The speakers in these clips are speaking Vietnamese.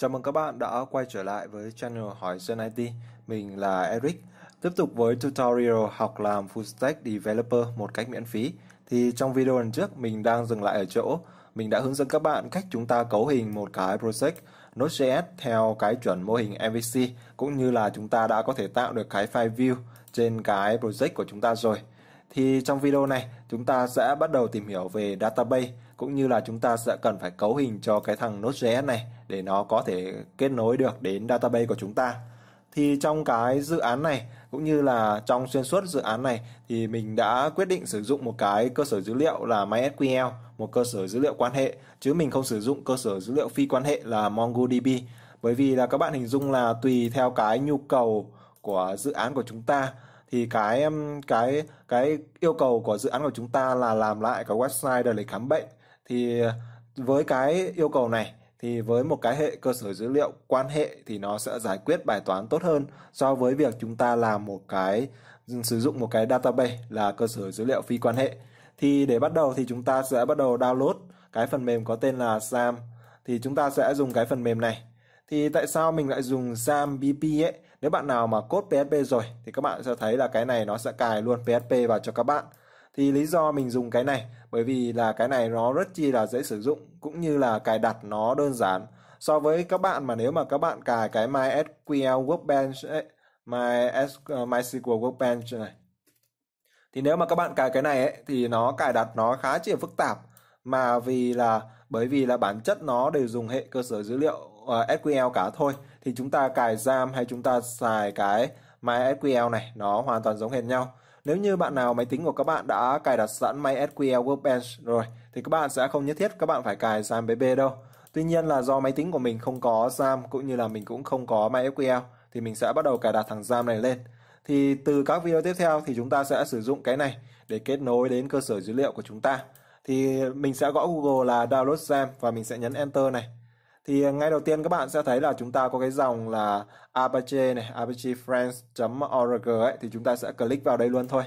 Chào mừng các bạn đã quay trở lại với channel Hỏi Gen IT. Mình là Eric. Tiếp tục với tutorial học làm Full Stack Developer một cách miễn phí. Thì trong video lần trước mình đang dừng lại ở chỗ mình đã hướng dẫn các bạn cách chúng ta cấu hình một cái project Node.js theo cái chuẩn mô hình MVC cũng như là chúng ta đã có thể tạo được cái file view trên cái project của chúng ta rồi. Thì trong video này chúng ta sẽ bắt đầu tìm hiểu về database cũng như là chúng ta sẽ cần phải cấu hình cho cái thằng Node.js này để nó có thể kết nối được đến database của chúng ta thì trong cái dự án này cũng như là trong xuyên suốt dự án này thì mình đã quyết định sử dụng một cái cơ sở dữ liệu là MySQL, một cơ sở dữ liệu quan hệ chứ mình không sử dụng cơ sở dữ liệu phi quan hệ là MongoDB. Bởi vì là các bạn hình dung là tùy theo cái nhu cầu của dự án của chúng ta thì cái um, cái cái yêu cầu của dự án của chúng ta là làm lại cái website đời lịch khám bệnh thì ờ, với cái yêu cầu này thì với một cái hệ cơ sở dữ liệu quan hệ thì nó sẽ giải quyết bài toán tốt hơn so với việc chúng ta làm một cái ừ, sử dụng một cái database là cơ sở dữ liệu phi quan hệ thì để bắt đầu thì chúng ta sẽ bắt đầu download cái phần mềm có tên là SAM thì chúng ta sẽ dùng cái phần mềm này thì tại sao mình lại dùng SAM BP ấy nếu bạn nào mà code PHP rồi thì các bạn sẽ thấy là cái này nó sẽ cài luôn PHP vào cho các bạn thì lý do mình dùng cái này bởi vì là cái này nó rất chi là dễ sử dụng cũng như là cài đặt nó đơn giản so với các bạn mà nếu mà các bạn cài cái MySQL Workbench ấy, MySQL, ờ, MySQL Workbench này thì nếu mà các bạn cài cái này ấy, thì nó cài đặt nó khá chi là phức tạp mà vì là bởi vì là bản chất nó đều dùng hệ cơ sở dữ liệu uh, ờ, SQL cả thôi thì chúng ta cài RAM hay chúng ta xài cái MySQL này nó hoàn toàn giống hệt nhau nếu như bạn nào máy tính của các bạn đã cài đặt sẵn MySQL Workbench rồi thì các bạn sẽ không nhất thiết các bạn phải cài BB đâu. Tuy nhiên là do máy tính của mình không có SAM cũng như là mình cũng không có MySQL thì mình sẽ bắt đầu cài đặt thằng SAM này lên. Thì từ các video tiếp theo thì chúng ta sẽ sử dụng cái này để kết nối đến cơ sở dữ liệu của chúng ta. Thì mình sẽ gõ Google là download SAM và mình sẽ nhấn enter này thì à, ngay đầu tiên các bạn sẽ thấy là chúng ta có cái dòng là apache này apachefriends.org ấy thì chúng ta sẽ click vào đây luôn thôi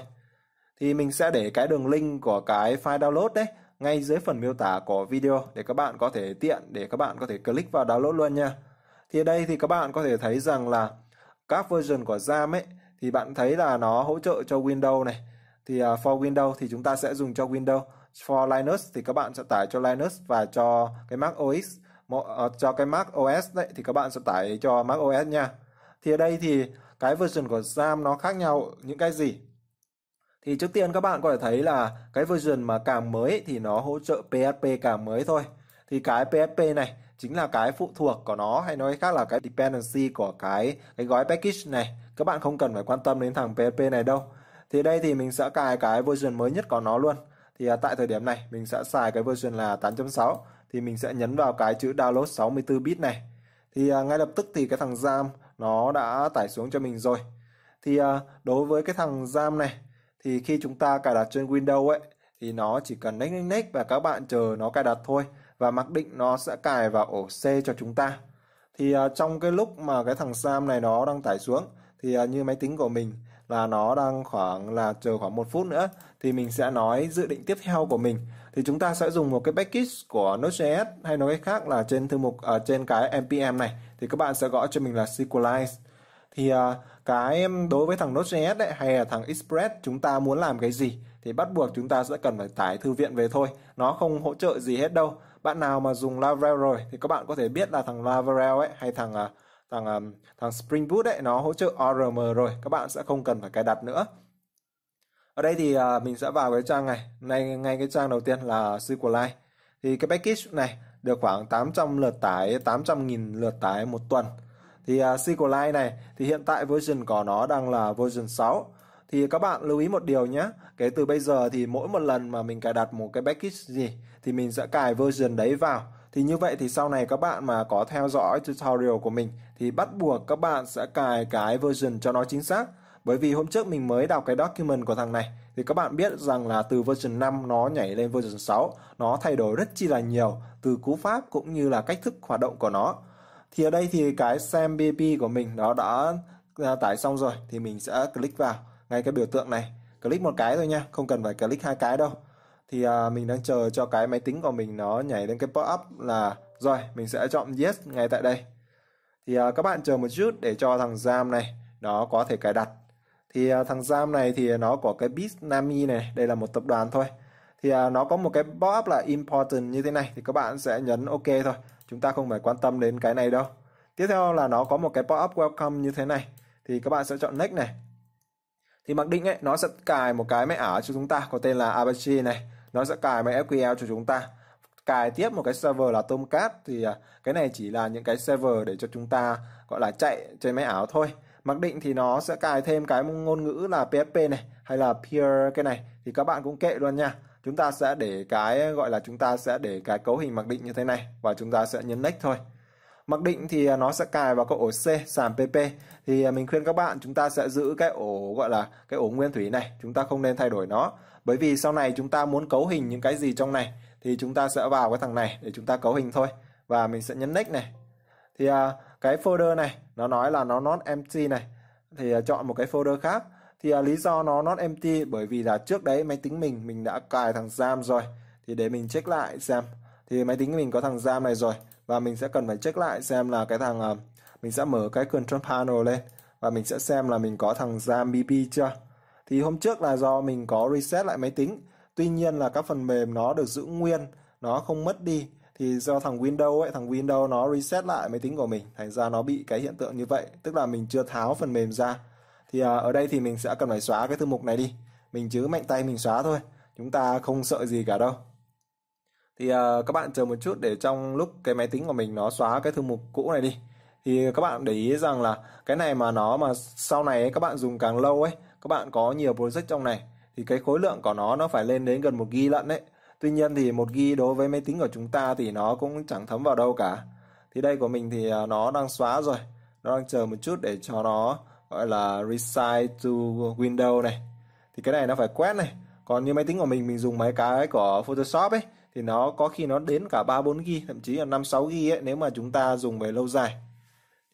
thì mình sẽ để cái đường link của cái file download đấy ngay dưới phần miêu tả của video để các bạn có thể tiện để các bạn có thể click vào download luôn nha thì ở đây thì các bạn có thể thấy rằng là các version của ram ấy thì bạn thấy là nó hỗ trợ cho Windows này thì uh, for Windows thì chúng ta sẽ dùng cho Windows for Linux thì các bạn sẽ tải cho Linux và cho cái Mac OS Ờ, cho cái Mac OS đấy thì các bạn sẽ tải cho Mac OS nha thì ở đây thì cái version của SAM nó khác nhau những cái gì thì trước tiên các bạn có thể thấy là cái version mà càng mới thì nó hỗ trợ PHP càng mới thôi thì cái PHP này chính là cái phụ thuộc của nó hay nói khác là cái dependency của cái cái gói package này các bạn không cần phải quan tâm đến thằng PHP này đâu thì đây thì mình sẽ cài cái version mới nhất của nó luôn thì à, tại thời điểm này mình sẽ xài cái version là 8.6 thì mình sẽ nhấn vào cái chữ download 64 bit này thì à, ngay lập tức thì cái thằng ram nó đã tải xuống cho mình rồi thì à, đối với cái thằng ram này thì khi chúng ta cài đặt trên Windows ấy thì nó chỉ cần next next next và các bạn chờ nó cài đặt thôi và mặc định nó sẽ cài vào ổ C cho chúng ta thì à, trong cái lúc mà cái thằng ram này nó đang tải xuống thì như máy tính của mình là nó đang khoảng là chờ khoảng một phút nữa thì mình sẽ nói dự định tiếp theo của mình thì chúng ta sẽ dùng một cái package của Node.js hay nói cách khác là trên thư mục ở à, uh, trên cái npm này thì các bạn sẽ gõ cho mình là SQLite thì uh, cái đối với thằng Node.js đấy hay là thằng Express chúng ta muốn làm cái gì thì bắt buộc chúng ta sẽ cần phải tải thư viện về thôi nó không hỗ trợ gì hết đâu bạn nào mà dùng Laravel rồi thì các bạn có thể biết là thằng Laravel ấy hay thằng uh, thằng um, thằng Spring Boot ấy nó hỗ trợ ORM rồi các bạn sẽ không cần phải cài đặt nữa ở đây thì uh, mình sẽ vào cái trang này ngay ngay cái trang đầu tiên là SQLite thì cái package này được khoảng 800 lượt tải 800.000 lượt tải một tuần thì uh, à, SQLite này thì hiện tại version của nó đang là version 6 thì các bạn lưu ý một điều nhé kể từ bây giờ thì mỗi một lần mà mình cài đặt một cái package gì thì mình sẽ cài version đấy vào thì như vậy thì sau này các bạn mà có theo dõi tutorial của mình thì bắt buộc các bạn sẽ cài cái version cho nó chính xác bởi vì hôm trước mình mới đọc cái document của thằng này thì các bạn biết rằng là từ version 5 nó nhảy lên version 6 nó thay đổi rất chi là nhiều từ cú pháp cũng như là cách thức hoạt động của nó thì ở đây thì cái xem BP của mình nó đã à, tải xong rồi thì mình sẽ click vào ngay cái biểu tượng này click một cái thôi nha không cần phải click hai cái đâu thì à, mình đang chờ cho cái máy tính của mình nó nhảy lên cái pop up là rồi mình sẽ chọn yes ngay tại đây thì uh, các bạn chờ một chút để cho thằng Jam này nó có thể cài đặt thì uh, thằng Jam này thì nó có cái Bitnami này đây là một tập đoàn thôi thì uh, nó có một cái pop up là important như thế này thì các bạn sẽ nhấn OK thôi chúng ta không phải quan tâm đến cái này đâu tiếp theo là nó có một cái pop up welcome như thế này thì các bạn sẽ chọn next này thì mặc định ấy nó sẽ cài một cái máy ảo cho chúng ta có tên là Apache này nó sẽ cài máy SQL cho chúng ta cài tiếp một cái server là Tomcat thì à, cái này chỉ là những cái server để cho chúng ta gọi là chạy trên máy ảo thôi mặc định thì nó sẽ cài thêm cái ngôn ngữ là PHP này hay là peer cái này thì các bạn cũng kệ luôn nha chúng ta sẽ để cái gọi là chúng ta sẽ để cái cấu hình mặc định như thế này và chúng ta sẽ nhấn next thôi mặc định thì à, nó sẽ cài vào cái ổ C sàn PP thì à, mình khuyên các bạn chúng ta sẽ giữ cái ổ gọi là cái ổ nguyên thủy này chúng ta không nên thay đổi nó bởi vì sau này chúng ta muốn cấu hình những cái gì trong này thì chúng ta sẽ vào cái thằng này để chúng ta cấu hình thôi và mình sẽ nhấn next này thì à, cái folder này nó nói là nó not empty này thì à, chọn một cái folder khác thì à, lý do nó not empty bởi vì là trước đấy máy tính mình mình đã cài thằng jam rồi thì để mình check lại xem thì máy tính mình có thằng jam này rồi và mình sẽ cần phải check lại xem là cái thằng à, mình sẽ mở cái control panel lên và mình sẽ xem là mình có thằng jam bp chưa thì hôm trước là do mình có reset lại máy tính tuy nhiên là các phần mềm nó được giữ nguyên nó không mất đi thì do thằng Windows ấy, thằng Windows nó reset lại máy tính của mình, thành ra nó bị cái hiện tượng như vậy, tức là mình chưa tháo phần mềm ra. Thì à, ở đây thì mình sẽ cần phải xóa cái thư mục này đi. Mình chứ mạnh tay mình xóa thôi, chúng ta không sợ gì cả đâu. Thì à, các bạn chờ một chút để trong lúc cái máy tính của mình nó xóa cái thư mục cũ này đi. Thì các bạn để ý rằng là cái này mà nó mà sau này ấy, các bạn dùng càng lâu ấy, các bạn có nhiều project trong này thì cái khối lượng của nó nó phải lên đến gần một ghi lận đấy tuy nhiên thì một ghi đối với máy tính của chúng ta thì nó cũng chẳng thấm vào đâu cả thì đây của mình thì à, nó đang xóa rồi nó đang chờ một chút để cho nó gọi là resize to window này thì cái này nó phải quét này còn như máy tính của mình mình dùng mấy cái của photoshop ấy thì nó có khi nó đến cả 3 4 GB, thậm chí là 5 6 GB ấy nếu mà chúng ta dùng về lâu dài.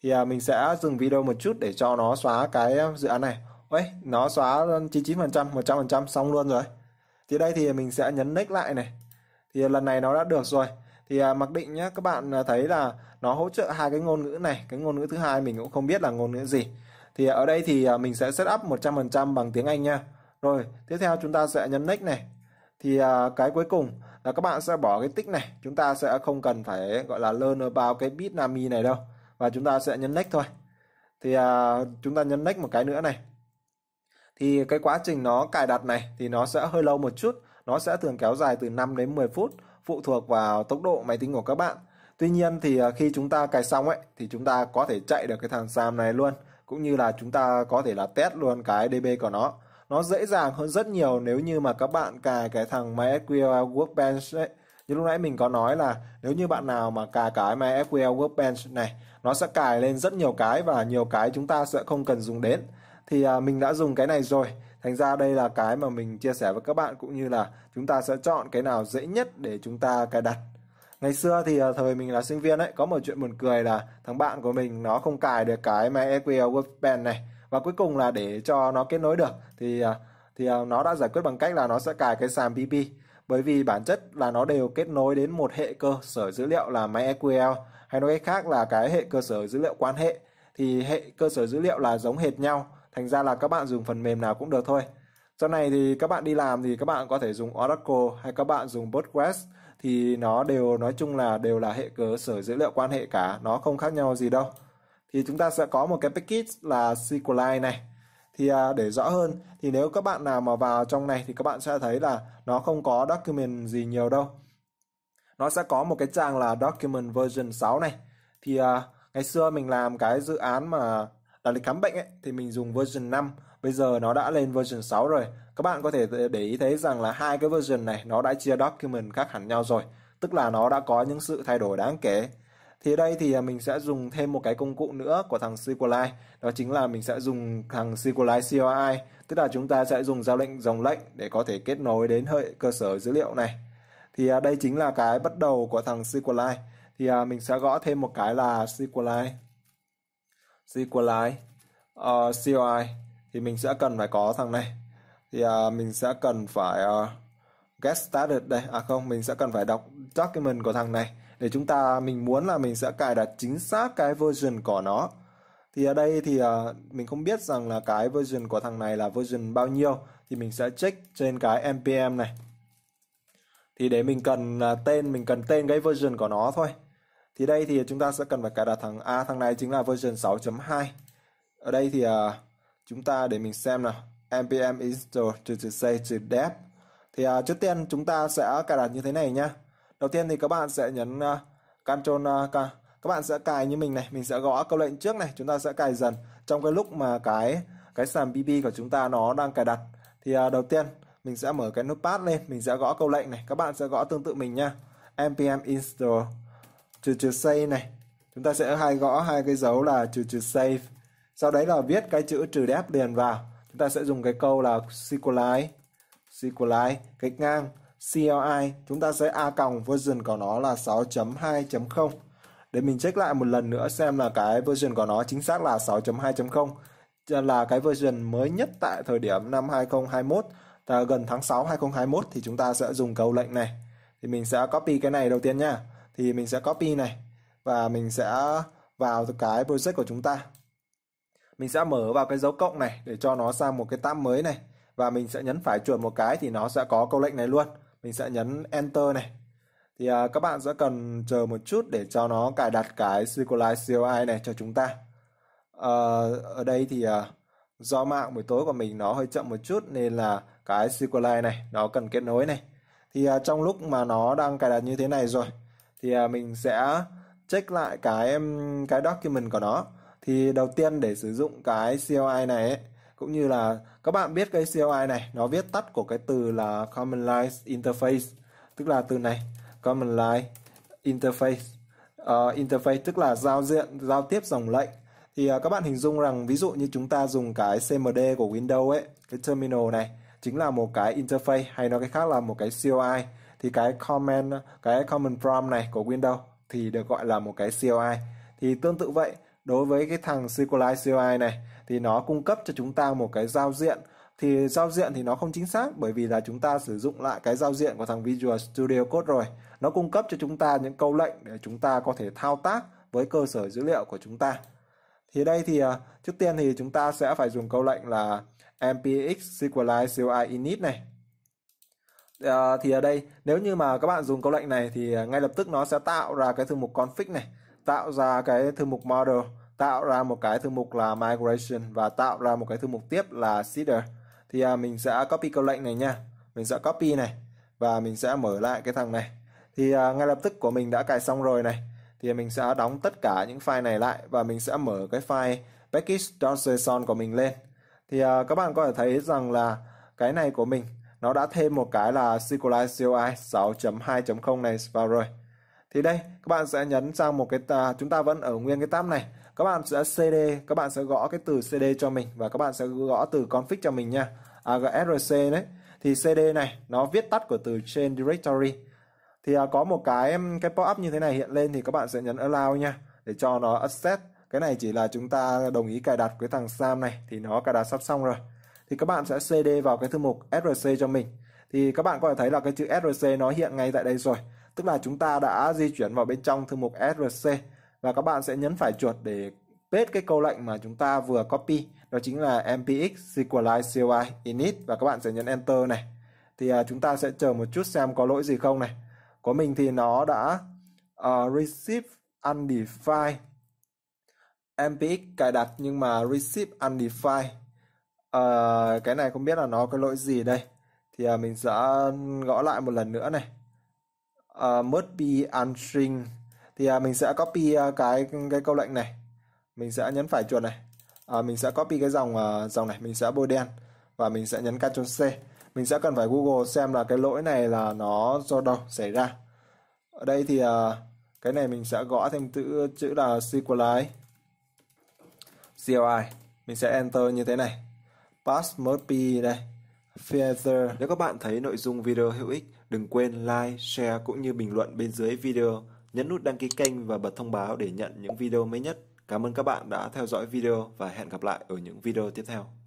Thì à, mình sẽ dừng video một chút để cho nó xóa cái à, dự án này ấy nó xóa 99% 100% xong luôn rồi thì đây thì mình sẽ nhấn next lại này thì lần này nó đã được rồi thì à, mặc định nhé các bạn à, thấy là nó hỗ trợ hai cái ngôn ngữ này cái ngôn ngữ thứ hai mình cũng không biết là ngôn ngữ gì thì ở đây thì à, mình sẽ set up 100% bằng tiếng Anh nha rồi tiếp theo chúng ta sẽ nhấn next này thì cái cuối cùng là các bạn sẽ bỏ cái tick này chúng ta sẽ không cần phải gọi là learn about cái Bitnami này đâu và chúng ta sẽ nhấn next thôi thì chúng ta nhấn next một cái nữa này thì cái quá trình nó cài đặt này thì nó sẽ hơi lâu một chút nó sẽ thường kéo dài từ 5 đến 10 phút phụ thuộc vào tốc độ máy tính của các bạn tuy nhiên thì à, khi chúng ta cài xong ấy thì chúng ta có thể chạy được cái thằng SAM này luôn cũng như là chúng ta có thể là test luôn cái DB của nó nó dễ dàng hơn rất nhiều nếu như mà các bạn cài cái thằng MySQL Workbench ấy như lúc nãy mình có nói là nếu như bạn nào mà cài cái MySQL Workbench này nó sẽ cài lên rất nhiều cái và nhiều cái chúng ta sẽ không cần dùng đến thì à, mình đã dùng cái này rồi thành ra đây là cái mà mình chia sẻ với các bạn cũng như là chúng ta sẽ chọn cái nào dễ nhất để chúng ta cài đặt ngày xưa thì à, thời mình là sinh viên ấy có một chuyện buồn cười là thằng bạn của mình nó không cài được cái MySQL Workbench này và cuối cùng là để cho nó kết nối được thì à, thì à, nó đã giải quyết bằng cách là nó sẽ cài cái sàn PP bởi vì bản chất là nó đều kết nối đến một hệ cơ sở dữ liệu là MySQL hay nói cách khác là cái hệ cơ sở dữ liệu quan hệ thì hệ cơ sở dữ liệu là giống hệt nhau thành ra là các bạn dùng phần mềm nào cũng được thôi sau này thì các bạn đi làm thì các bạn có thể dùng Oracle hay các bạn dùng Postgres thì nó đều nói chung là đều là hệ cơ sở dữ liệu quan hệ cả nó không khác nhau gì đâu thì chúng ta sẽ có một cái package là SQLite này thì à, để rõ hơn thì nếu các bạn nào mà vào trong này thì các bạn sẽ thấy là nó không có document gì nhiều đâu nó sẽ có một cái trang là document version 6 này thì à, ngày xưa mình làm cái dự án mà là lịch khám bệnh ấy, thì mình dùng version 5 bây giờ nó đã lên version 6 rồi các bạn có thể để ý thấy rằng là hai cái version này nó đã chia document khác hẳn nhau rồi tức là nó đã có những sự thay đổi đáng kể thì đây thì à, mình sẽ dùng thêm một cái công cụ nữa của thằng SQLite đó chính là mình sẽ dùng thằng SQLite CLI tức là chúng ta sẽ dùng giao lệnh dòng lệnh để có thể kết nối đến hệ cơ sở dữ liệu này thì à, đây chính là cái bắt đầu của thằng SQLite thì à, mình sẽ gõ thêm một cái là SQLite SQLite uh, ờ, COI thì mình sẽ cần phải có thằng này thì uh, mình sẽ cần phải uh, get started đây à không mình sẽ cần phải đọc document của thằng này để chúng ta mình muốn là mình sẽ cài đặt chính xác cái version của nó thì ở đây thì uh, mình không biết rằng là cái version của thằng này là version bao nhiêu thì mình sẽ check trên cái npm này thì để mình cần uh, tên mình cần tên cái version của nó thôi thì đây thì chúng ta sẽ cần phải cài đặt thằng A thằng này chính là version 6.2 ở đây thì uh, chúng ta để mình xem nào npm install to to say to dev thì uh, trước tiên chúng ta sẽ cài đặt như thế này nhá đầu tiên thì các bạn sẽ nhấn uh, Ctrl uh, K các bạn sẽ cài như mình này mình sẽ gõ câu lệnh trước này chúng ta sẽ cài dần trong cái lúc mà cái cái sàn bb của chúng ta nó đang cài đặt thì uh, đầu tiên mình sẽ mở cái notepad lên mình sẽ gõ câu lệnh này các bạn sẽ gõ tương tự mình nha npm install trừ trừ save này chúng ta sẽ hai gõ hai cái dấu là trừ trừ save sau đấy là viết cái chữ trừ đáp liền vào chúng ta sẽ dùng cái câu là SQLite SQLite gạch ngang CLI chúng ta sẽ a còng version của nó là 6.2.0 để mình check lại một lần nữa xem là cái version của nó chính xác là 6.2.0 là cái version mới nhất tại thời điểm năm 2021 là gần tháng 6 2021 thì chúng ta sẽ dùng câu lệnh này thì mình sẽ copy cái này đầu tiên nha thì mình sẽ copy này và mình sẽ vào cái project của chúng ta mình sẽ mở vào cái dấu cộng này để cho nó sang một cái tab mới này và mình sẽ nhấn phải chuột một cái thì nó sẽ có câu lệnh này luôn mình sẽ nhấn enter này thì à, các bạn sẽ cần chờ một chút để cho nó cài đặt cái SQLite CLI này cho chúng ta à, ở đây thì à, do mạng buổi tối của mình nó hơi chậm một chút nên là cái SQLite này nó cần kết nối này thì à, trong lúc mà nó đang cài đặt như thế này rồi thì à, mình sẽ check lại cái cái document của nó thì đầu tiên để sử dụng cái CLI này ấy, cũng như là các bạn biết cái CLI này nó viết tắt của cái từ là Common Line Interface tức là từ này Common Line Interface uh, interface tức là giao diện giao tiếp dòng lệnh thì uh, các bạn hình dung rằng ví dụ như chúng ta dùng cái CMD của Windows ấy cái terminal này chính là một cái interface hay nói cái khác là một cái CLI thì cái comment cái comment prompt này của Windows thì được gọi là một cái CLI thì tương tự vậy đối với cái thằng SQLite CLI này thì nó cung cấp cho chúng ta một cái giao diện thì giao diện thì nó không chính xác bởi vì là chúng ta sử dụng lại cái giao diện của thằng Visual Studio Code rồi nó cung cấp cho chúng ta những câu lệnh để chúng ta có thể thao tác với cơ sở dữ liệu của chúng ta thì đây thì à, trước tiên thì chúng ta sẽ phải dùng câu lệnh là mpx SQLite CLI init này à, thì ở đây nếu như mà các bạn dùng câu lệnh này thì ờ, ngay lập tức nó sẽ tạo ra cái thư mục config này tạo ra cái thư mục model tạo ra một cái thư mục là migration và tạo ra một cái thư mục tiếp là seeder thì à, mình sẽ copy câu lệnh này nha mình sẽ copy này và mình sẽ mở lại cái thằng này thì à, ngay lập tức của mình đã cài xong rồi này thì mình sẽ đóng tất cả những file này lại và mình sẽ mở cái file package.json của mình lên thì à, các bạn có thể thấy rằng là cái này của mình nó đã thêm một cái là SQLite CLI 6.2.0 này vào rồi thì đây các bạn sẽ nhấn sang một cái ta, chúng ta vẫn ở nguyên cái tab này các bạn sẽ cd các bạn sẽ gõ cái từ cd cho mình và các bạn sẽ gõ từ config cho mình nha à, src đấy thì cd này nó viết tắt của từ chain directory thì à, có một cái cái pop up như thế này hiện lên thì các bạn sẽ nhấn allow nha để cho nó accept cái này chỉ là chúng ta đồng ý cài đặt cái thằng sam này thì nó cài đặt sắp xong rồi thì các bạn sẽ cd vào cái thư mục src cho mình thì các bạn có thể thấy là cái chữ src nó hiện ngay tại đây rồi tức là chúng ta đã di chuyển vào bên trong thư mục src và các bạn sẽ nhấn phải chuột để paste cái câu lệnh mà chúng ta vừa copy đó chính là mpx SQLite COI init và các bạn sẽ nhấn enter này thì à, chúng ta sẽ chờ một chút xem có lỗi gì không này của mình thì nó đã uh, receive undefined mpx cài đặt nhưng mà receive undefined à, cái này không biết là nó có lỗi gì đây thì à, mình sẽ gõ lại một lần nữa này à, must be answering thì à, mình sẽ copy à, cái cái câu lệnh này mình sẽ nhấn phải chuột này à, mình sẽ copy cái dòng à, dòng này mình sẽ bôi đen và mình sẽ nhấn Ctrl C mình sẽ cần phải Google xem là cái lỗi này là nó do đâu xảy ra ở đây thì uh, cái này mình sẽ gõ thêm chữ chữ là SQLite CLI mình sẽ enter như thế này Pass Murphy đây. Feather. Nếu các bạn thấy nội dung video hữu ích, đừng quên like, share cũng như bình luận bên dưới video. Nhấn nút đăng ký kênh và bật thông báo để nhận những video mới nhất. Cảm ơn các bạn đã theo dõi video và hẹn gặp lại ở những video tiếp theo.